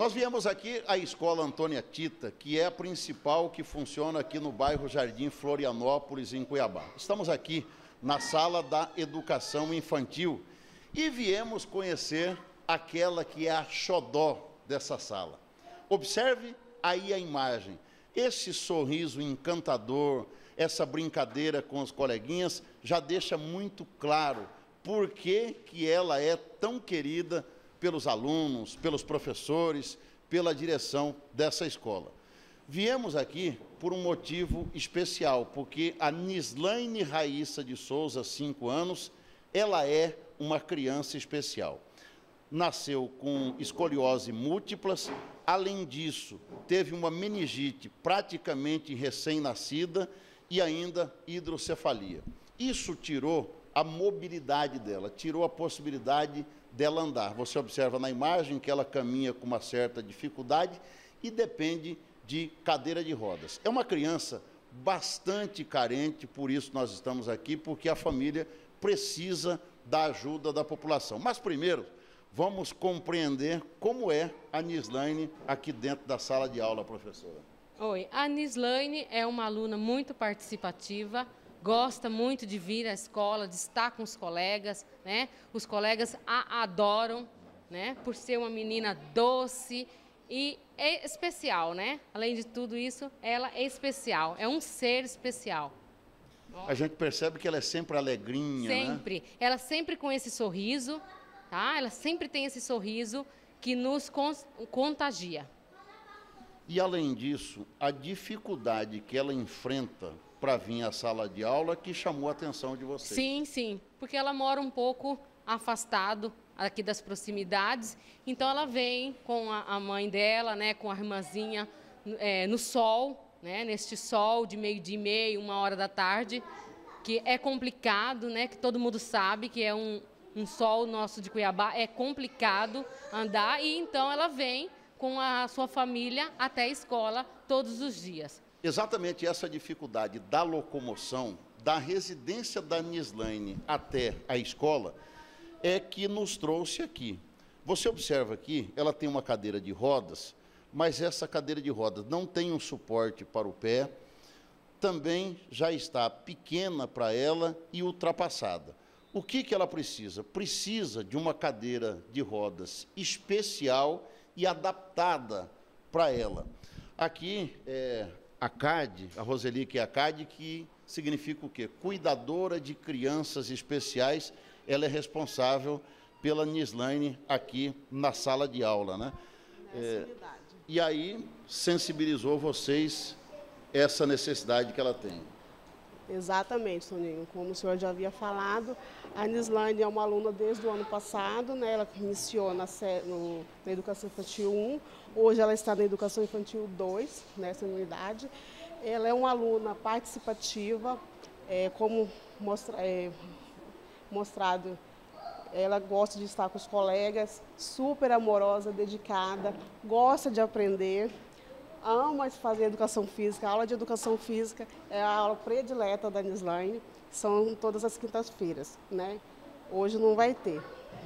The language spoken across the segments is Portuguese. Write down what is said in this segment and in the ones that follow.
Nós viemos aqui à Escola Antônia Tita, que é a principal que funciona aqui no bairro Jardim Florianópolis, em Cuiabá. Estamos aqui na sala da educação infantil e viemos conhecer aquela que é a xodó dessa sala. Observe aí a imagem. Esse sorriso encantador, essa brincadeira com os coleguinhas, já deixa muito claro por que, que ela é tão querida pelos alunos, pelos professores, pela direção dessa escola. Viemos aqui por um motivo especial, porque a Nislaine Raíssa de Souza, 5 anos, ela é uma criança especial. Nasceu com escoliose múltiplas, além disso, teve uma meningite praticamente recém-nascida e ainda hidrocefalia. Isso tirou a mobilidade dela, tirou a possibilidade de dela andar. Você observa na imagem que ela caminha com uma certa dificuldade e depende de cadeira de rodas. É uma criança bastante carente, por isso nós estamos aqui, porque a família precisa da ajuda da população. Mas primeiro, vamos compreender como é a Nislaine aqui dentro da sala de aula, professora. Oi, a Nislaine é uma aluna muito participativa, gosta muito de vir à escola, de estar com os colegas, né? Os colegas a adoram, né? Por ser uma menina doce e é especial, né? Além de tudo isso, ela é especial, é um ser especial. A gente percebe que ela é sempre alegrinha, né? Sempre. Né? Ela sempre com esse sorriso, tá? Ela sempre tem esse sorriso que nos contagia. E além disso, a dificuldade que ela enfrenta para vir à sala de aula que chamou a atenção de vocês. Sim, sim, porque ela mora um pouco afastado aqui das proximidades, então ela vem com a, a mãe dela, né, com a irmãzinha é, no sol, né, neste sol de meio dia e meio, uma hora da tarde, que é complicado, né, que todo mundo sabe que é um, um sol nosso de Cuiabá, é complicado andar, e então ela vem com a sua família até a escola todos os dias. Exatamente essa dificuldade da locomoção, da residência da Nislaine até a escola, é que nos trouxe aqui. Você observa aqui, ela tem uma cadeira de rodas, mas essa cadeira de rodas não tem um suporte para o pé, também já está pequena para ela e ultrapassada. O que, que ela precisa? Precisa de uma cadeira de rodas especial e adaptada para ela. Aqui é a CAD, a Roseli, que é a CAD, que significa o quê? Cuidadora de crianças especiais. Ela é responsável pela Nislaine aqui na sala de aula, né? É, e aí sensibilizou vocês essa necessidade que ela tem. Exatamente, Soninho. Como o senhor já havia falado, a Nislândia é uma aluna desde o ano passado, né? ela iniciou na, no, na Educação Infantil 1, hoje ela está na Educação Infantil 2, nessa unidade. Ela é uma aluna participativa, é, como mostra, é, mostrado, ela gosta de estar com os colegas, super amorosa, dedicada, gosta de aprender, ama fazer educação física. A aula de educação física é a aula predileta da Nislaine, são todas as quintas-feiras, né? Hoje não vai ter,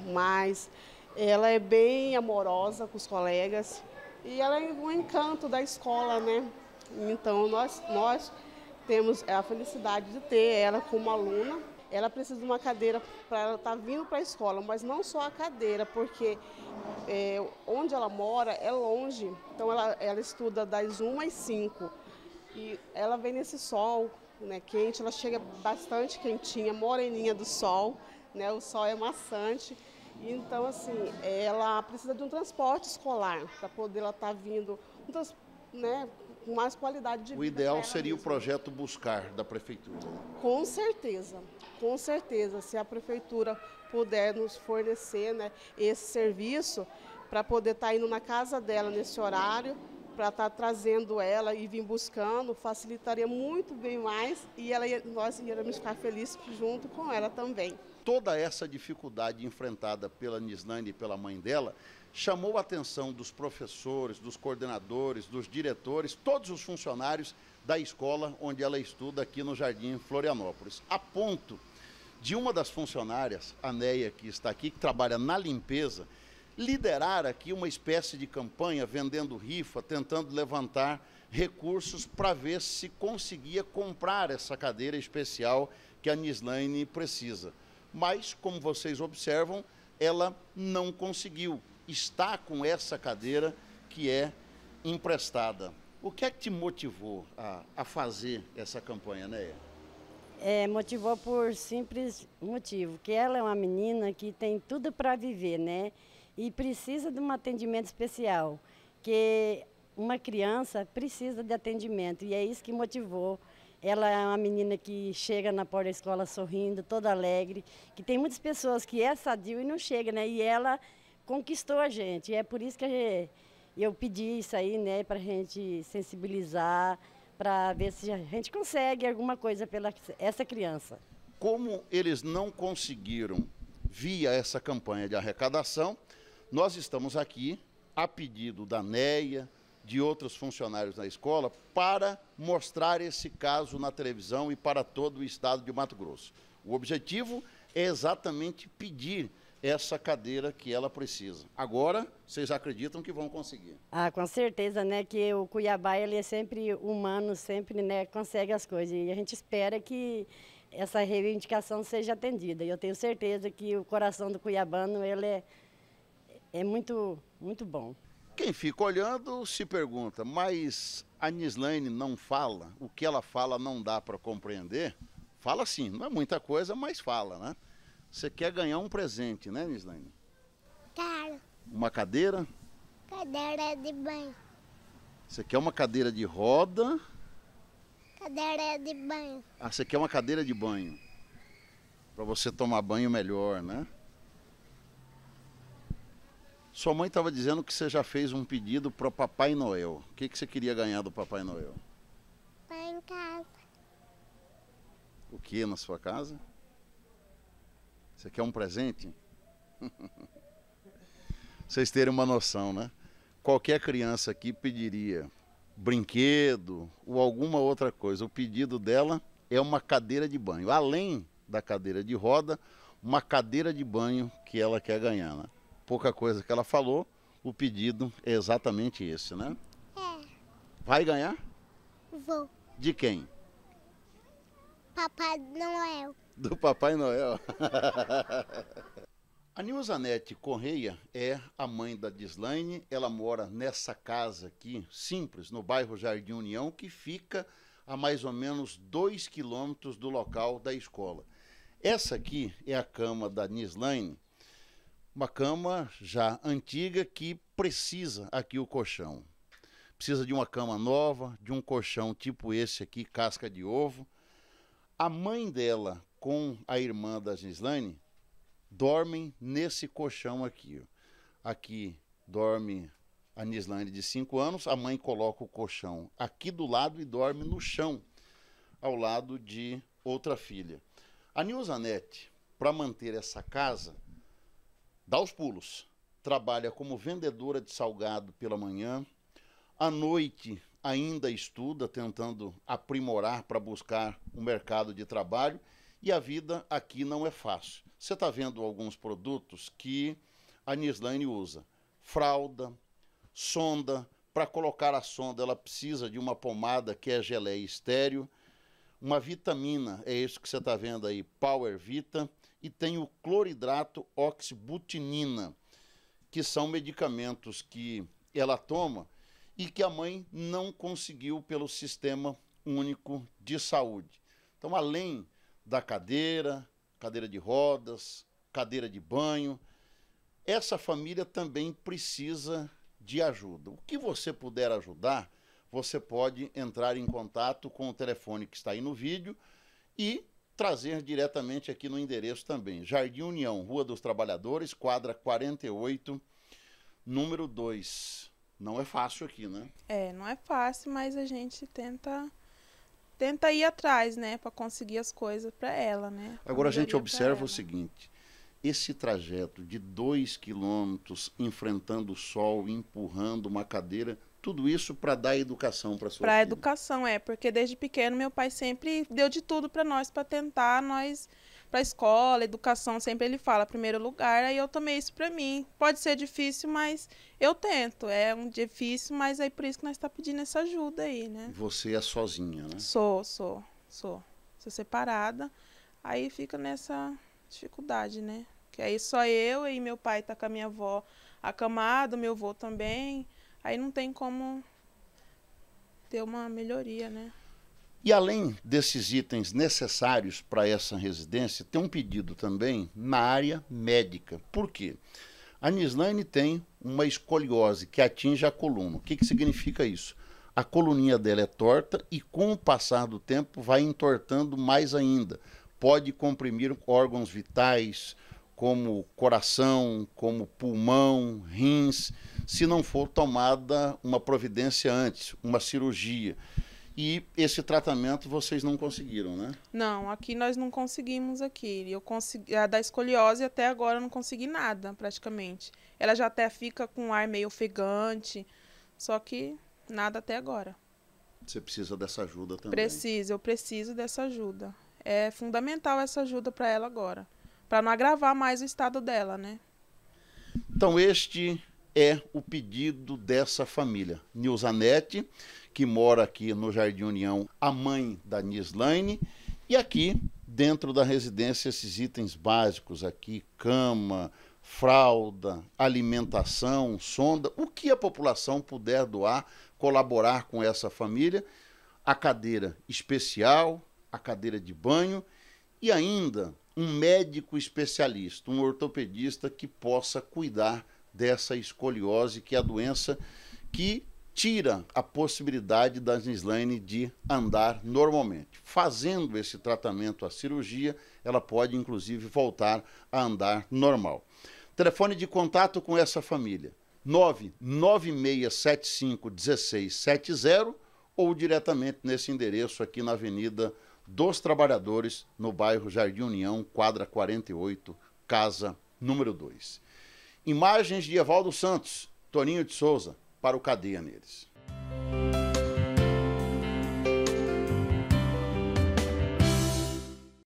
mas ela é bem amorosa com os colegas e ela é um encanto da escola, né? Então nós, nós temos a felicidade de ter ela como aluna ela precisa de uma cadeira para ela estar tá vindo para a escola, mas não só a cadeira, porque é, onde ela mora é longe, então ela, ela estuda das 1 às 5 e ela vem nesse sol né, quente, ela chega bastante quentinha, moreninha do sol, né, o sol é maçante. Então, assim, ela precisa de um transporte escolar para poder ela estar tá vindo, um né, mais qualidade de vida. O ideal seria mesmo. o projeto buscar da prefeitura. Né? Com certeza, com certeza. Se a prefeitura puder nos fornecer né, esse serviço para poder estar tá indo na casa dela nesse horário para estar tá trazendo ela e vir buscando, facilitaria muito bem mais e ela, nós iríamos ficar felizes junto com ela também. Toda essa dificuldade enfrentada pela Nislane e pela mãe dela chamou a atenção dos professores, dos coordenadores, dos diretores, todos os funcionários da escola onde ela estuda aqui no Jardim Florianópolis. A ponto de uma das funcionárias, a Neia, que está aqui, que trabalha na limpeza, liderar aqui uma espécie de campanha, vendendo rifa, tentando levantar recursos para ver se conseguia comprar essa cadeira especial que a Nislaine precisa. Mas, como vocês observam, ela não conseguiu. Está com essa cadeira que é emprestada. O que é que te motivou a, a fazer essa campanha, Neia? É, motivou por simples motivo, que ela é uma menina que tem tudo para viver, né? e precisa de um atendimento especial, que uma criança precisa de atendimento e é isso que motivou. Ela é uma menina que chega na porta da escola sorrindo, toda alegre, que tem muitas pessoas que é sadio e não chega, né? E ela conquistou a gente. E é por isso que eu pedi isso aí, né, para a gente sensibilizar, para ver se a gente consegue alguma coisa pela essa criança. Como eles não conseguiram via essa campanha de arrecadação, nós estamos aqui, a pedido da NEA, de outros funcionários na escola, para mostrar esse caso na televisão e para todo o estado de Mato Grosso. O objetivo é exatamente pedir essa cadeira que ela precisa. Agora, vocês acreditam que vão conseguir? Ah, com certeza, né? Que o Cuiabá ele é sempre humano, sempre né, consegue as coisas. E a gente espera que essa reivindicação seja atendida. E eu tenho certeza que o coração do cuiabano ele é é muito, muito bom. Quem fica olhando se pergunta, mas a Nislaine não fala? O que ela fala não dá para compreender? Fala sim, não é muita coisa, mas fala, né? Você quer ganhar um presente, né, Nislaine? Quero. Uma cadeira? Cadeira de banho. Você quer uma cadeira de roda? Cadeira de banho. Ah, você quer uma cadeira de banho? Para você tomar banho melhor, né? Sua mãe estava dizendo que você já fez um pedido para Papai Noel. O que, que você queria ganhar do Papai Noel? Pai tá em casa. O que na sua casa? Você quer um presente? Vocês terem uma noção, né? Qualquer criança aqui pediria brinquedo ou alguma outra coisa. O pedido dela é uma cadeira de banho. Além da cadeira de roda, uma cadeira de banho que ela quer ganhar, né? pouca coisa que ela falou, o pedido é exatamente esse, né? É. Vai ganhar? Vou. De quem? Papai Noel. Do Papai Noel. a Nilzanete Correia é a mãe da Dislaine. Ela mora nessa casa aqui, simples, no bairro Jardim União, que fica a mais ou menos dois quilômetros do local da escola. Essa aqui é a cama da Nislaine, uma cama já antiga que precisa aqui o colchão. Precisa de uma cama nova, de um colchão tipo esse aqui, casca de ovo. A mãe dela com a irmã da Gislane dormem nesse colchão aqui. Aqui dorme a Nislane de 5 anos, a mãe coloca o colchão aqui do lado e dorme no chão, ao lado de outra filha. A Nilzanete, para manter essa casa, dá os pulos. Trabalha como vendedora de salgado pela manhã. À noite, ainda estuda, tentando aprimorar para buscar um mercado de trabalho. E a vida aqui não é fácil. Você está vendo alguns produtos que a Nislane usa: fralda, sonda. Para colocar a sonda, ela precisa de uma pomada que é geleia estéreo uma vitamina, é isso que você está vendo aí, Power Vita, e tem o cloridrato oxibutinina, que são medicamentos que ela toma e que a mãe não conseguiu pelo sistema único de saúde. Então, além da cadeira, cadeira de rodas, cadeira de banho, essa família também precisa de ajuda. O que você puder ajudar, você pode entrar em contato com o telefone que está aí no vídeo e trazer diretamente aqui no endereço também. Jardim União, Rua dos Trabalhadores, quadra 48, número 2. Não é fácil aqui, né? É, não é fácil, mas a gente tenta tenta ir atrás, né, para conseguir as coisas para ela, né? Agora a gente observa o seguinte, esse trajeto de dois quilômetros enfrentando o sol, empurrando uma cadeira, tudo isso para dar educação para sua Para educação, é, porque desde pequeno meu pai sempre deu de tudo para nós para tentar nós para escola, educação, sempre ele fala primeiro lugar, aí eu tomei isso para mim. Pode ser difícil, mas eu tento. É um difícil, mas aí por isso que nós está pedindo essa ajuda aí, né? Você é sozinha, né? Sou, sou, sou. Sou separada. Aí fica nessa dificuldade, né? Que aí só eu e meu pai tá com a minha avó acamado, meu avô também aí não tem como ter uma melhoria, né? E além desses itens necessários para essa residência, tem um pedido também na área médica. Por quê? A Nislaine tem uma escoliose que atinge a coluna. O que, que significa isso? A coluninha dela é torta e, com o passar do tempo, vai entortando mais ainda. Pode comprimir órgãos vitais, como coração, como pulmão, rins se não for tomada uma providência antes, uma cirurgia. E esse tratamento vocês não conseguiram, né? Não, aqui nós não conseguimos aqui. Eu consegui a da escoliose até agora eu não consegui nada, praticamente. Ela já até fica com um ar meio ofegante, só que nada até agora. Você precisa dessa ajuda também. Preciso, eu preciso dessa ajuda. É fundamental essa ajuda para ela agora, para não agravar mais o estado dela, né? Então este é o pedido dessa família. Nilzanete, que mora aqui no Jardim União, a mãe da Nislaine, e aqui dentro da residência esses itens básicos aqui, cama, fralda, alimentação, sonda, o que a população puder doar, colaborar com essa família, a cadeira especial, a cadeira de banho e ainda um médico especialista, um ortopedista que possa cuidar dessa escoliose, que é a doença que tira a possibilidade da Gislaine de andar normalmente. Fazendo esse tratamento, a cirurgia, ela pode inclusive voltar a andar normal. Telefone de contato com essa família: 996751670 ou diretamente nesse endereço aqui na Avenida dos Trabalhadores, no bairro Jardim União, quadra 48, casa número 2. Imagens de Evaldo Santos, Toninho de Souza, para o Cadeia Neles.